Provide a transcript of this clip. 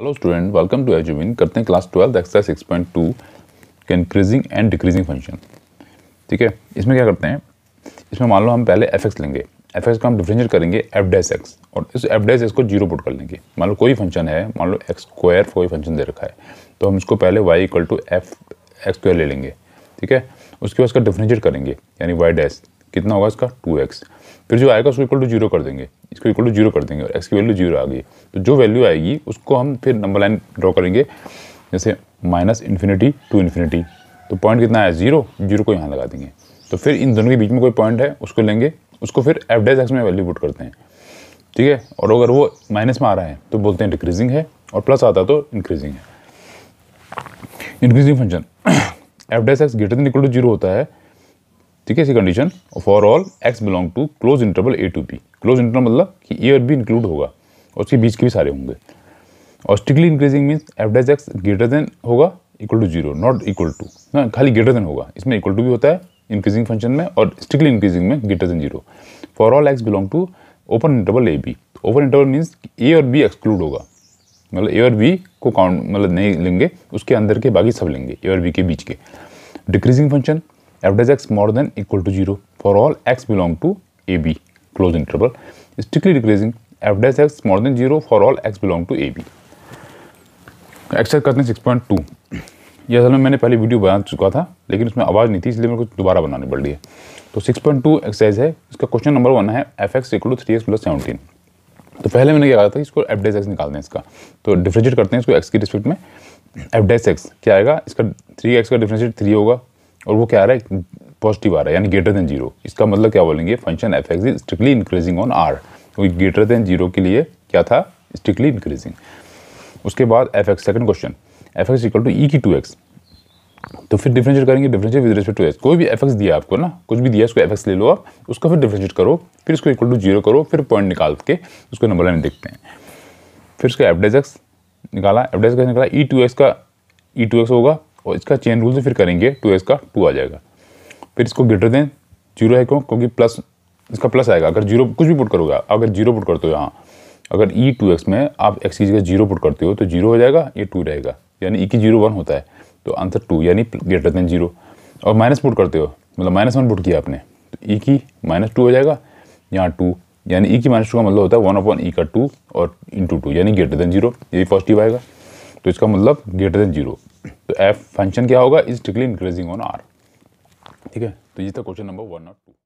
Hello student welcome to Eduwin करते हैं class twelfth exercise six point two के increasing and decreasing function ठीक है इसमें क्या करते हैं इसमें मान लो हम पहले एफ एक्स लेंगे एफ एक्स का हम डिफ्रेंशिएट करेंगे एफ डैस एक्स और इस एफ डैस एक्स को जीरो पुट कर लेंगे मान लो कोई फंक्शन है मान लो एक्स स्क्वायर कोई फंक्शन दे रखा है तो हम इसको पहले Y equal to F X square ले लेंगे ठीक है उसके बाद उसका डिफ्रेंशिएट करेंगे यानी वाई डैस कितना होगा इसका टू एक्स फिर जो आएगा उसको इक्वल टू जीरो कर देंगे इसको इक्वल टू जीरो कर देंगे और एक्स की वैल्यू जीरो आ गई तो जो वैल्यू आएगी उसको हम फिर नंबर लाइन ड्रॉ करेंगे जैसे माइनस इन्फिनिटी टू इन्फिनिटी तो पॉइंट कितना आया जीरो जीरो को यहाँ लगा देंगे तो फिर इन दोनों के बीच में कोई पॉइंट है उसको लेंगे उसको फिर एफ डेज एक्स में वैल्यू पुट करते हैं ठीक है और अगर वो माइनस में आ रहा है तो बोलते हैं डिक्रीजिंग है और प्लस आता तो है तो इंक्रीजिंग है increasing function F dash X greater than equal to zero होता है ठीक है इसी condition for all X belong to close interval A to B close interval मतलब कि ए और बी इंक्लूड होगा और उसके बीच के भी सारे होंगे और strictly increasing means F dash X greater than होगा equal to zero not equal to ना खाली ग्रेटर देन होगा इसमें इक्वल टू भी होता है इंक्रीजिंग फंक्शन में और स्ट्रिकली इंक्रीजिंग में greater than zero for all X belong to open interval A B open interval means A और बी एक्सक्लूड होगा मतलब ए और बी को काउंट मतलब नहीं लेंगे उसके अंदर के बाकी सब लेंगे ए और बी के बीच के decreasing function average x more than equal to 0 for all x belong to AB, close interval, strictly decreasing X x more than 0 for all x belong to AB. Exercise करते हैं सिक्स पॉइंट टू ये असल में मैंने पहले video बना चुका था लेकिन उसमें आवाज़ नहीं थी इसलिए मेरे को दोबारा बनानी पड़ रही है तो सिक्स पॉइंट टू एक्सरसाइज है इसका क्वेश्चन नंबर वन है F X equal to three X plus seventeen तो पहले मैंने क्या कहा था इसको एफ डेस एक्स निकालते हैं इसका तो डिफ्रेंशिएट करते हैं इसको एक्स की रिस्पेक्ट में एफ डेस एक्स क्या आएगा इसका थ्री एक्स का डिफ्रेंशिएट थ्री होगा और वो क्या आ रहा है पॉजिटिव आ रहा है यानी ग्रेटर देन जीरो इसका मतलब क्या बोलेंगे function F X is strictly increasing on R तो ग्रेटर देन जीरो के लिए क्या था स्ट्रिक्टली इंक्रीजिंग उसके बाद F X second question F X equal to E की टू एक्स तो फिर डिफ्रेंशिएट करेंगे differentiate with respect to X कोई भी एफ एक्स दिया आपको ना कुछ भी दिया उसको एफ एक्स ले लो आप उसको फिर डिफ्रेंशिएट करो फिर इसको इक्वल टू जीरो करो फिर पॉइंट निकाल के उसको नंबर लाइन देखते हैं फिर उसका एफ डेज एक्स निकाला एफ डेज एक्स निकाला ई टू एक्स का ई टू एक्स होगा और इसका चेन रूल से फिर करेंगे टू एस का टू आ जाएगा फिर इसको ग्रेटर देन जीरो है क्यों क्योंकि प्लस इसका प्लस आएगा अगर जीरो कुछ भी पुट करोगे अगर जीरो पुट करते हो यहाँ अगर ई टू एक्स में आप एक्स की जगह जीरो पुट करते हो तो जीरो हो जाएगा ये टू रहेगा यानी ई e की जीरो वन होता है तो आंसर टू यानी ग्रेटर देन जीरो और माइनस पुट करते हो मतलब माइनस वन पुट किया आपने तो ई e की माइनस टू हो जाएगा यहाँ टू यानी ई e की माइनस टू का मतलब होता है वन अपॉन ई का टू और इंटू टू यानी ग्रेटर देन जीरो ये पॉजिटिव आएगा तो इसका मतलब ग्रेटर देन जीरो तो एफ फंक्शन क्या होगा is strictly increasing on R ठीक है तो ये था क्वेश्चन नंबर वन और टू